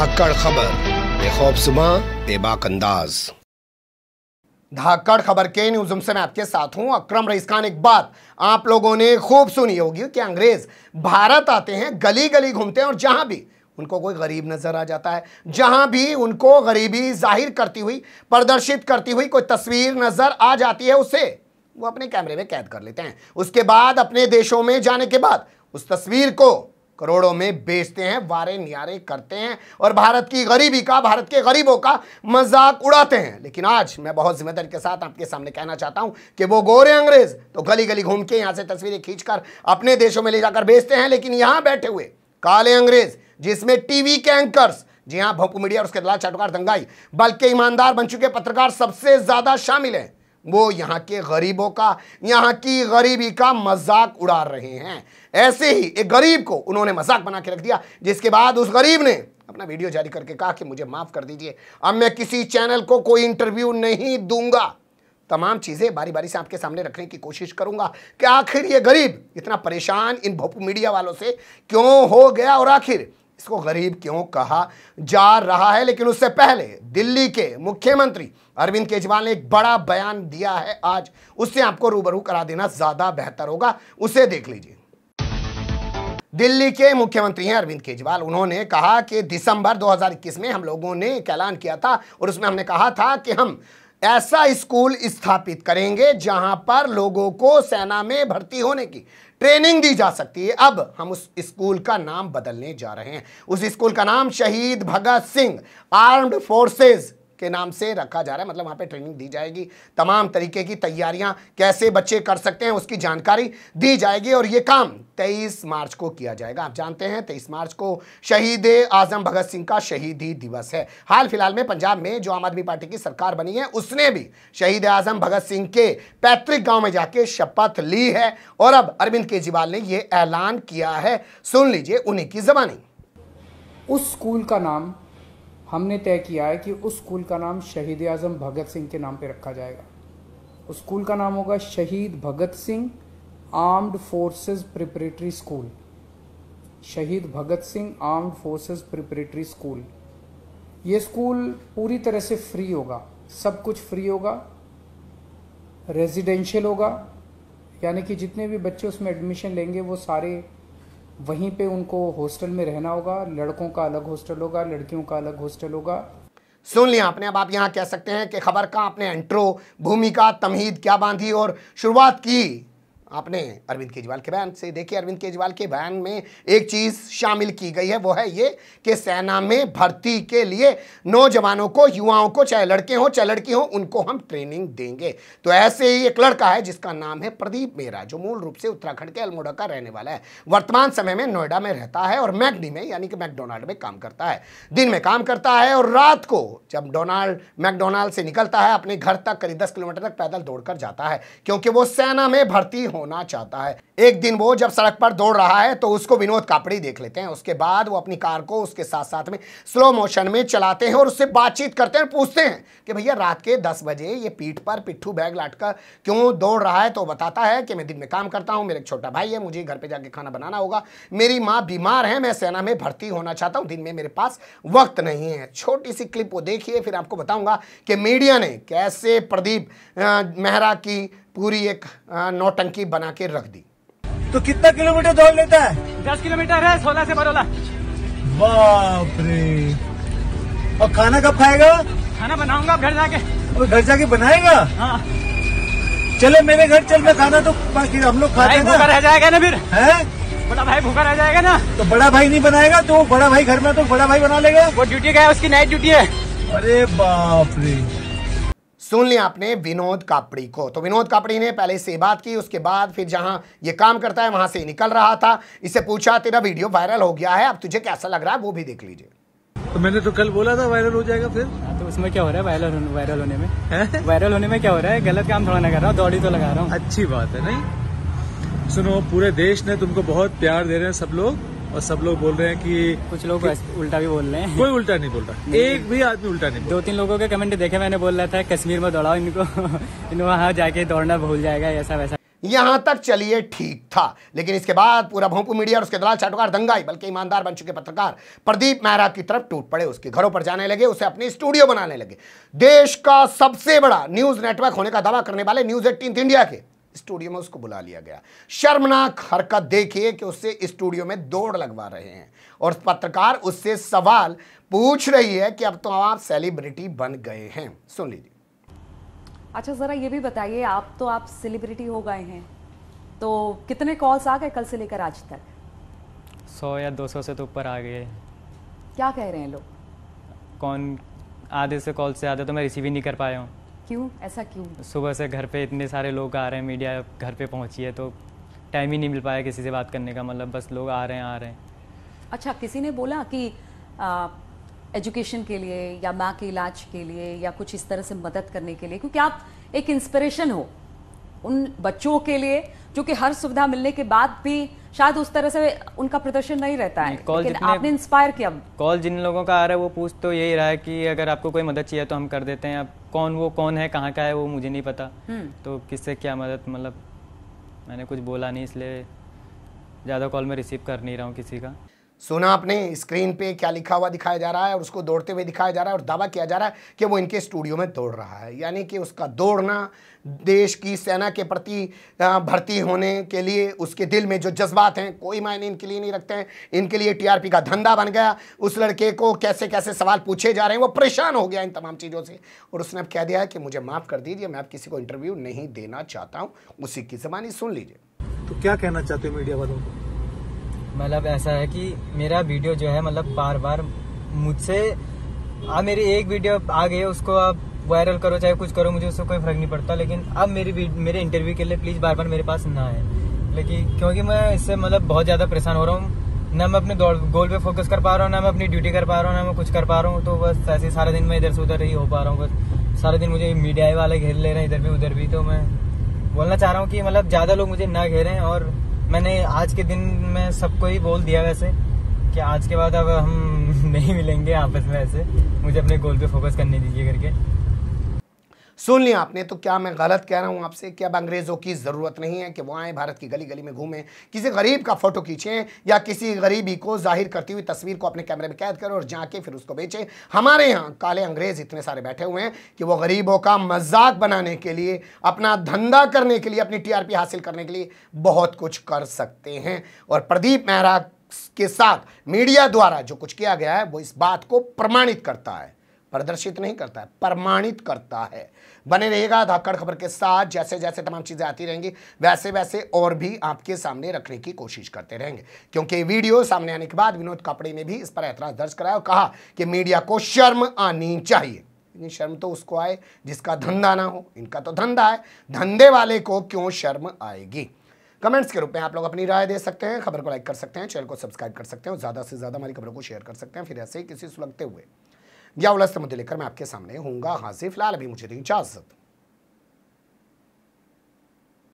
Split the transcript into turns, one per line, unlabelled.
धाकड़ खबर बेखौफ सुबह बेबाक अंदाज धाकड़ खबर के न्यूज से मैं आपके साथ हूं अक्रम रईस खान एक बात आप लोगों ने खूब सुनी होगी कि अंग्रेज भारत आते हैं गली गली घूमते हैं और जहां भी उनको कोई गरीब नज़र आ जाता है जहां भी उनको गरीबी जाहिर करती हुई प्रदर्शित करती हुई कोई तस्वीर नज़र आ जाती है उसे वो अपने कैमरे में कैद कर लेते हैं उसके बाद अपने देशों में जाने के बाद उस तस्वीर को करोड़ों में बेचते हैं वारे नियारे करते हैं और भारत की गरीबी का भारत के गरीबों का मजाक उड़ाते हैं लेकिन आज मैं बहुत जिम्मेदारी के साथ आपके सामने कहना चाहता हूं कि वो गोरे अंग्रेज तो गली गली घूम के यहाँ से तस्वीरें खींचकर अपने देशों में ले जाकर बेचते हैं लेकिन यहाँ बैठे हुए काले अंग्रेज जिसमें टीवी के एंकर जी हाँ भोपू मीडिया और उसके दलाल चाटुकार दंगाई बल्कि ईमानदार बन चुके पत्रकार सबसे ज्यादा शामिल हैं वो यहाँ के गरीबों का यहाँ की गरीबी का मजाक उड़ा रहे हैं ऐसे ही एक गरीब को उन्होंने मजाक बना के रख दिया जिसके बाद उस गरीब ने अपना वीडियो जारी करके कहा कि मुझे माफ़ कर दीजिए अब मैं किसी चैनल को कोई इंटरव्यू नहीं दूंगा तमाम चीज़ें बारी बारी से आपके सामने रखने की कोशिश करूंगा कि आखिर ये गरीब इतना परेशान इन भोपू मीडिया वालों से क्यों हो गया और आखिर इसको गरीब क्यों कहा जा रहा है लेकिन उससे पहले दिल्ली के मुख्यमंत्री अरविंद केजरीवाल ने एक बड़ा बयान दिया है आज उससे आपको रूबरू करा देना ज्यादा बेहतर होगा उसे देख लीजिए दिल्ली के मुख्यमंत्री हैं अरविंद केजरीवाल उन्होंने कहा कि दिसंबर 2021 में हम लोगों ने एक ऐलान किया था और उसमें हमने कहा था कि हम ऐसा स्कूल स्थापित करेंगे जहां पर लोगों को सेना में भर्ती होने की ट्रेनिंग दी जा सकती है अब हम उस स्कूल का नाम बदलने जा रहे हैं उस स्कूल का नाम शहीद भगत सिंह आर्म्ड फोर्सेस के नाम से रखा जा रहा है मतलब वहां पे ट्रेनिंग दी जाएगी तमाम तरीके की तैयारियां कैसे बच्चे कर सकते हैं उसकी जानकारी दी जाएगी और ये काम 23 मार्च को किया जाएगा आप जानते हैं 23 मार्च को शहीद आजम भगत सिंह का शहीदी दिवस है हाल फिलहाल में पंजाब में जो आम आदमी पार्टी की सरकार बनी है उसने भी शहीद आजम भगत सिंह के पैतृक गांव में जाके शपथ ली है और अब अरविंद केजरीवाल ने यह ऐलान किया है सुन लीजिए उन्हीं की जबानी उस स्कूल का नाम हमने तय किया है कि उस स्कूल का नाम शहीद आज़म भगत सिंह के नाम पे रखा जाएगा उस स्कूल का नाम होगा Shaheed Bhagat Singh armed forces preparatory school Shaheed Bhagat Singh armed forces preparatory school ये स्कूल पूरी तरह से फ्री होगा सब कुछ फ्री होगा रेजिडेंशियल होगा यानी कि जितने भी बच्चे उसमें एडमिशन लेंगे वो सारे वहीं पे उनको हॉस्टल में रहना होगा लड़कों का अलग हॉस्टल होगा लड़कियों का अलग हॉस्टल होगा सुन लिया आपने अब आप यहाँ कह सकते हैं कि खबर का आपने एंट्रो भूमिका तमहीद क्या बांधी और शुरुआत की आपने अरविंद केजरीवाल के बयान से देखिए अरविंद केजरीवाल के बयान में एक चीज़ शामिल की गई है वो है ये कि सेना में भर्ती के लिए नौजवानों को युवाओं को चाहे लड़के हों चाहे लड़की हों उनको हम ट्रेनिंग देंगे तो ऐसे ही एक लड़का है जिसका नाम है प्रदीप मेहरा जो मूल रूप से उत्तराखंड के अल्मोड़ा का रहने वाला है वर्तमान समय में नोएडा में रहता है और मैगनी में यानी कि मैकडोनाल्ड में काम करता है दिन में काम करता है और रात को जब डोनाल्ड मैकडोनाल्ड से निकलता है अपने घर तक करीब दस किलोमीटर तक पैदल दौड़कर जाता है क्योंकि वो सेना में भर्ती हो होना चाहता है एक दिन वो जब सड़क पर दौड़ रहा है तो उसको विनोद कापड़ी देख लेते हैं उसके बाद वो अपनी कार को उसके साथ साथ में स्लो मोशन में चलाते हैं और उससे बातचीत करते हैं पूछते हैं कि भैया रात के दस बजे ये पीठ पर पिट्ठू बैग लाटकर क्यों दौड़ रहा है तो बताता है कि मैं दिन में काम करता हूँ मेरा एक छोटा भाई है मुझे घर पर जाके खाना बनाना होगा मेरी माँ बीमार है मैं सेना में भर्ती होना चाहता हूँ दिन में मेरे पास वक्त नहीं है छोटी सी क्लिप वो देखिए फिर आपको बताऊँगा कि मीडिया ने कैसे प्रदीप मेहरा की पूरी एक नौटंकी बना के रख दी तो कितना किलोमीटर दौड़ लेता है दस किलोमीटर है सोलह से बरोला
बाप रे और खाना कब खाएगा खाना बनाऊंगा घर जाके और घर जाके बनाएगा हाँ। चले मेरे घर चल मैं खाना तो हम लोग खाते हैं रह जाएगा ना फिर है बड़ा भाई भूखा रह जाएगा ना तो बड़ा भाई नहीं बनाएगा तो बड़ा भाई घर में तो बड़ा भाई बना लेगा वो ड्यूटी का है उसकी नाइट ड्यूटी है अरे बाप रे
सुन लिया आपने विनोद कापड़ी को तो विनोद कापड़ी ने पहले से बात की उसके बाद फिर जहां ये काम करता है वहां से निकल रहा था इसे पूछा तेरा वीडियो वायरल हो गया है अब तुझे कैसा लग रहा है वो भी देख लीजिए
तो मैंने तो कल बोला था वायरल हो जाएगा फिर हाँ, तो उसमें क्या हो रहा है वायरल वायरल होने में वायरल होने में क्या हो रहा है गलत काम थोड़ा ना कर रहा हूँ दौड़ी तो लगा रहा हूँ अच्छी बात है नहीं सुनो पूरे देश ने तुमको बहुत प्यार दे रहे हैं सब लोग और सब लोग बोल रहे हैं कि कुछ लोग उल्टा भी बोल रहे हैं कोई उल्टा नहीं बोल रहा एक भी आदमी उल्टा नहीं दो तीन लोगों के कमेंट देखे मैंने बोल
रहा था कश्मीर में दौड़ाओ इनको इन वहाँ जाके दौड़ना भूल जाएगा ऐसा वैसा यहां तक चलिए ठीक था लेकिन इसके बाद पूरा भोपू मीडिया और उसके दलाल चाटुकार दंगाई बल्कि ईमानदार बन चुके पत्रकार प्रदीप मेहरा की तरफ टूट पड़े उसके घरों पर जाने लगे उसे अपनी स्टूडियो बनाने लगे देश का सबसे बड़ा न्यूज नेटवर्क होने का दावा करने वाले न्यूज एटीन इंडिया के स्टूडियो में उसको बुला लिया गया शर्मनाक हरकत देखिए कि उससे स्टूडियो में दौड़ लगवा रहे हैं और पत्रकार उससे सवाल पूछ रही है कि अब तो आप सेलिब्रिटी बन गए हैं सुन लीजिए अच्छा ज़रा ये भी बताइए आप तो आप सेलिब्रिटी हो गए हैं तो कितने कॉल्स आ गए कल से लेकर आज तक
सौ या दो सौ से तो ऊपर आ गए
क्या कह रहे हैं लोग
कौन आधे से कॉल से आधे तो मैं रिसीव ही नहीं कर पाया हूँ
क्यों ऐसा क्यों
सुबह से घर पे इतने सारे लोग आ रहे हैं मीडिया घर पे पहुंची है तो टाइम ही नहीं मिल पाया किसी से बात करने का मतलब बस लोग आ रहे हैं आ रहे हैं
अच्छा किसी ने बोला कि आ, एजुकेशन के लिए या माँ के इलाज के लिए या कुछ इस तरह से मदद करने के लिए क्योंकि आप एक इंस्पिरेशन हो उन बच्चों के लिए जो कि हर सुविधा मिलने के बाद भी शायद उस तरह से उनका प्रदर्शन नहीं रहता है कॉल लेकिन आपने इंस्पायर किया
कॉल जिन लोगों का आ रहा है वो पूछ तो यही रहा है कि अगर आपको कोई मदद चाहिए तो हम कर देते हैं अब कौन वो कौन है कहाँ का है वो मुझे नहीं पता हम्म। तो किससे क्या मदद मतलब मैंने कुछ बोला नहीं इसलिए ज़्यादा कॉल मैं रिसीव कर नहीं रहा हूँ किसी का
सुना आपने स्क्रीन पे क्या लिखा हुआ दिखाया जा रहा है और उसको दौड़ते हुए दिखाया जा रहा है और दावा किया जा रहा है कि वो इनके स्टूडियो में दौड़ रहा है यानी कि उसका दौड़ना देश की सेना के प्रति भर्ती होने के लिए उसके दिल में जो जज्बात हैं कोई मायने इनके लिए नहीं रखते हैं इनके लिए टीआरपी का धंधा बन गया उस लड़के को कैसे कैसे सवाल पूछे जा रहे हैं वो परेशान हो गया इन तमाम चीज़ों से और उसने अब कह दिया है कि मुझे माफ़ कर दीजिए मैं अब किसी को इंटरव्यू नहीं देना चाहता हूँ उसी की जबानी सुन लीजिए तो क्या कहना चाहते हो मीडिया वालों को
मतलब ऐसा है कि मेरा वीडियो जो है मतलब बार बार मुझसे आप मेरी एक वीडियो आ गई है उसको आप वायरल करो चाहे कुछ करो मुझे उससे कोई फर्क नहीं पड़ता लेकिन अब मेरी मेरे इंटरव्यू के लिए प्लीज़ बार बार मेरे पास ना आए लेकिन क्योंकि मैं इससे मतलब बहुत ज़्यादा परेशान हो रहा हूँ ना मैं अपने गोल पे फोकस कर पा रहा हूँ ना मैं अपनी ड्यूटी कर पा रहा हूँ ना मैं कुछ कर पा रहा हूँ तो बस ऐसे ही सारा दिन मैं इधर से उधर ही हो पा रहा हूँ बस सारा दिन मुझे मीडिया वाले घेर ले रहे हैं इधर भी उधर भी तो मैं बोलना चाह रहा हूँ कि मतलब ज़्यादा लोग मुझे ना घेरें और मैंने आज के दिन में सबको ही बोल दिया वैसे कि आज के बाद अब हम नहीं मिलेंगे आपस में ऐसे मुझे अपने गोल पे फोकस करने दीजिए करके
सुन लिया आपने तो क्या मैं गलत कह रहा हूँ आपसे कि अब अंग्रेज़ों की ज़रूरत नहीं है कि वो आएँ भारत की गली गली में घूमें किसी गरीब का फ़ोटो खींचें या किसी गरीबी को जाहिर करती हुई तस्वीर को अपने कैमरे में कैद करें और जाके फिर उसको बेचें हमारे यहाँ काले अंग्रेज़ इतने सारे बैठे हुए हैं कि वो गरीबों का मजाक बनाने के लिए अपना धंधा करने के लिए अपनी टीआरपी हासिल करने के लिए बहुत कुछ कर सकते हैं और प्रदीप मेहरा के साथ मीडिया द्वारा जो कुछ किया गया है वो इस बात को प्रमाणित करता है प्रदर्शित नहीं करता है प्रमाणित करता है बने रहेगा धाकड़ खबर के साथ जैसे जैसे तमाम चीज़ें आती रहेंगी वैसे वैसे और भी आपके सामने रखने की कोशिश करते रहेंगे क्योंकि वीडियो सामने आने के बाद विनोद कपड़े ने भी इस पर ऐतराज दर्ज कराया और कहा कि मीडिया को शर्म आनी चाहिए लेकिन शर्म तो उसको आए जिसका धंधा ना हो इनका तो धंधा है धंधे वाले को क्यों शर्म आएगी कमेंट्स के रूप में आप लोग अपनी राय दे सकते हैं खबर को लाइक कर सकते हैं चैनल को सब्सक्राइब कर सकते हैं और ज़्यादा से ज़्यादा हमारी खबरों को शेयर कर सकते हैं फिर ऐसे ही किसी सुलगते हुए दियाउला से मुद्दे लेकर मैं आपके सामने हूँगा हाजिर फिलहाल अभी मुझे दी इजाज़त